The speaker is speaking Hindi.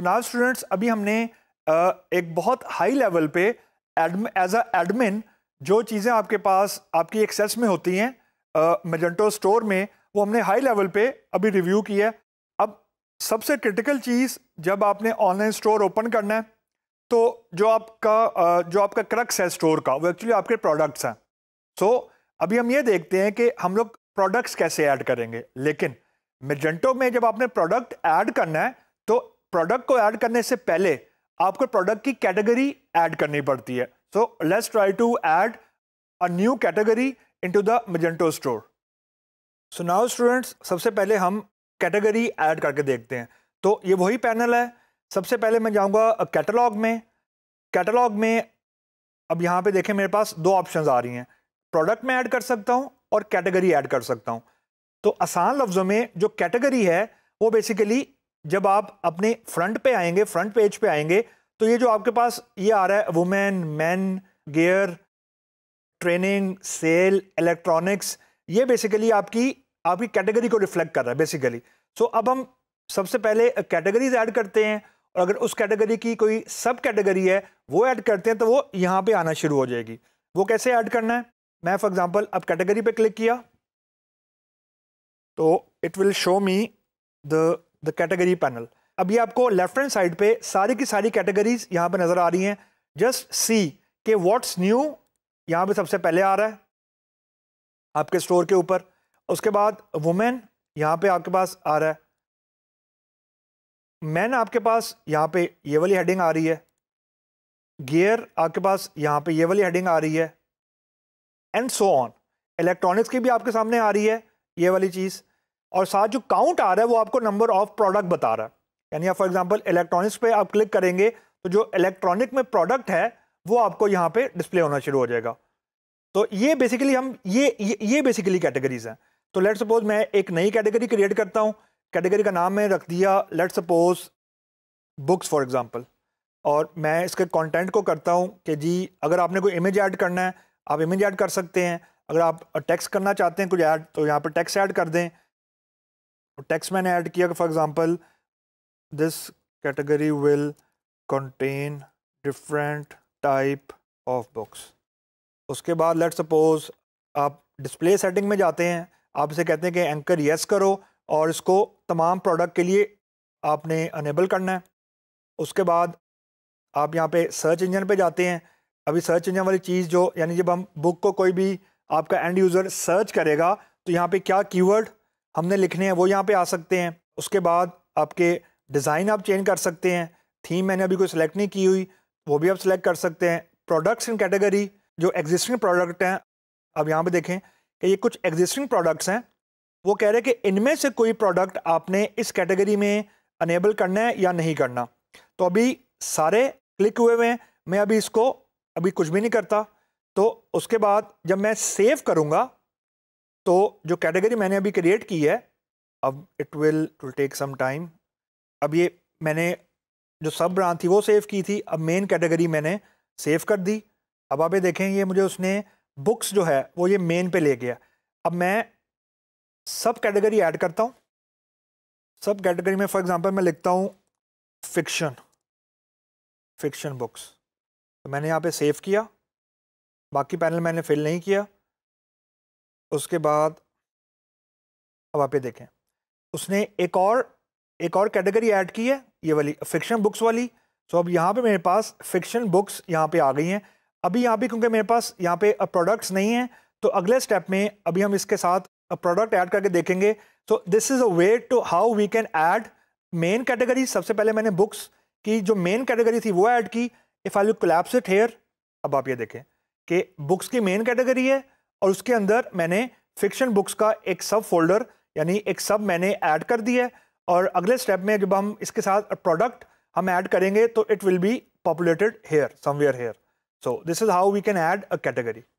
सो नाउ स्टूडेंट्स अभी हमने एक बहुत हाई लेवल पे एज अ एडमिन जो चीज़ें आपके पास आपकी एक्सेस में होती हैं मेजेंटो स्टोर में वो हमने हाई लेवल पे अभी रिव्यू किया है अब सबसे क्रिटिकल चीज़ जब आपने ऑनलाइन स्टोर ओपन करना है तो जो आपका जो आपका क्रक्स है स्टोर का वो एक्चुअली आपके प्रोडक्ट्स हैं सो so, अभी हम ये देखते हैं कि हम लोग प्रोडक्ट्स कैसे ऐड करेंगे लेकिन मेजेंटो में जब आपने प्रोडक्ट ऐड करना है प्रोडक्ट को ऐड करने से पहले आपको प्रोडक्ट की कैटेगरी ऐड करनी पड़ती है so let's try to add a new category into the Magento store so now students सबसे पहले हम कैटेगरी ऐड करके देखते हैं तो ये वही पैनल है सबसे पहले मैं जाऊँगा कैटलॉग में कैटलॉग में अब यहाँ पे देखें मेरे पास दो ऑप्शंस आ रही हैं प्रोडक्ट में ऐड कर सकता हूँ और कैटेगरी ऐड कर सकता हूँ तो आसान लफ्ज़ों में जो कैटेगरी है वो बेसिकली जब आप अपने फ्रंट पे आएंगे फ्रंट पेज पे आएंगे तो ये जो आपके पास ये आ रहा है women man gear training sale electronics ये बेसिकली आपकी आपकी कैटेगरी को रिफ्लेक्ट कर रहा है बेसिकली सो so, अब हम सबसे पहले कैटेगरीज ऐड करते हैं और अगर उस कैटेगरी की कोई सब कैटेगरी है वो ऐड करते हैं तो वो यहाँ पे आना शुरू हो जाएगी वो कैसे ऐड करना है मैं फॉर एग्जांपल अब कैटेगरी पे क्लिक किया तो it will show me the the category panel अभी आपको लेफ्ट हैंड साइड पे सारी की सारी कैटेगरीज यहाँ पे नज़र आ रही हैं जस्ट सी के व्हाट्स न्यू यहाँ पे सबसे पहले आ रहा है आपके स्टोर के ऊपर उसके बाद वुमेन यहाँ पे आपके पास आ रहा है मैन आपके पास यहाँ पे ये वाली हेडिंग आ रही है गियर आपके पास यहाँ पे ये वाली हेडिंग आ रही है एंड सो ऑन इलेक्ट्रॉनिक्स की भी आपके सामने आ रही है ये वाली चीज़ और साथ जो काउंट आ रहा है वो आपको नंबर ऑफ प्रोडक्ट बता रहा है यानी फॉर एग्जाम्पल इलेक्ट्रॉनिक्स पे आप क्लिक करेंगे तो जो इलेक्ट्रॉनिक में प्रोडक्ट है वो आपको यहाँ पे डिस्प्ले होना शुरू हो जाएगा तो ये बेसिकली हम ये ये, बेसिकली कैटेगरीज हैं तो लेट सपोज मैं एक नई कैटेगरी क्रिएट करता हूँ कैटेगरी का नाम मैंने रख दिया let suppose books for example और मैं इसके कॉन्टेंट को करता हूँ कि जी अगर आपने कोई इमेज ऐड करना है आप इमेज ऐड कर सकते हैं अगर आप टैक्स करना चाहते हैं कुछ ऐड तो यहाँ पर टैक्स ऐड कर दें टेक्स्ट मैंने ऐड किया for example this category will contain different type of books उसके बाद लेट सपोज आप डिस्प्ले सेटिंग में जाते हैं आप इसे कहते हैं कि एंकर येस करो और इसको तमाम प्रोडक्ट के लिए आपने अनेबल करना है उसके बाद आप यहाँ पे सर्च इंजन पे जाते हैं अभी सर्च इंजन वाली चीज़ जो यानी जब हम बुक को कोई भी आपका एंड यूज़र सर्च करेगा तो यहाँ पे क्या कीवर्ड हमने लिखने हैं वो यहाँ पे आ सकते हैं उसके बाद आपके डिज़ाइन आप चेंज कर सकते हैं थीम मैंने अभी कोई सिलेक्ट नहीं की हुई वो भी आप सिलेक्ट कर सकते हैं प्रोडक्ट्स इन कैटेगरी जो एग्जिस्टिंग प्रोडक्ट हैं अब यहाँ पे देखें कि ये कुछ एग्जिस्टिंग प्रोडक्ट्स हैं वो कह रहे हैं कि इनमें से कोई प्रोडक्ट आपने इस कैटेगरी में अनेबल करना है या नहीं करना तो अभी सारे क्लिक हुए हुए हैं मैं अभी इसको अभी कुछ भी नहीं करता तो उसके बाद जब मैं सेव करूँगा तो जो कैटेगरी मैंने अभी क्रिएट की है अब it will will take some time अब ये मैंने जो सब ब्रांच थी वो सेव की थी अब मेन कैटेगरी मैंने सेव कर दी अब आप ये देखें ये मुझे उसने बुक्स जो है वो ये मेन पे ले गया अब मैं सब कैटेगरी ऐड करता हूँ सब कैटेगरी में फॉर एग्जांपल मैं लिखता हूँ फिक्शन फिक्शन बुक्स तो मैंने यहाँ पे सेव किया बाकी पैनल मैंने फिल नहीं किया उसके बाद अब आप ये देखें उसने एक और एक और कैटेगरी ऐड की है ये वाली फिक्शन बुक्स वाली सो अब यहाँ पे मेरे पास फिक्शन बुक्स यहाँ पे आ गई हैं अभी यहाँ पे क्योंकि मेरे पास यहाँ पे प्रोडक्ट्स नहीं हैं तो अगले स्टेप में अभी हम इसके साथ प्रोडक्ट ऐड करके देखेंगे so this is a way to how we can add main category सबसे पहले मैंने बुक्स की जो मेन कैटेगरी थी वो ऐड की if I you collapse it here अब आप ये देखें कि बुक्स की मेन कैटेगरी है और उसके अंदर मैंने फिक्शन बुक्स का एक सब फोल्डर यानी एक सब मैंने ऐड कर दिया है और अगले स्टेप में जब हम इसके साथ प्रोडक्ट हम ऐड करेंगे तो it will be populated here somewhere here so this is how we can add a category